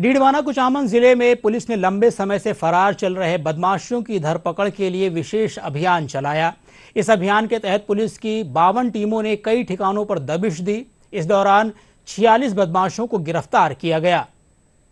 डीडवाना कुचामन जिले में पुलिस ने लंबे समय से फरार चल रहे बदमाशों की धरपकड़ के लिए विशेष अभियान चलाया इस अभियान के तहत पुलिस की बावन टीमों ने कई ठिकानों पर दबिश दी इस दौरान छियालीस बदमाशों को गिरफ्तार किया गया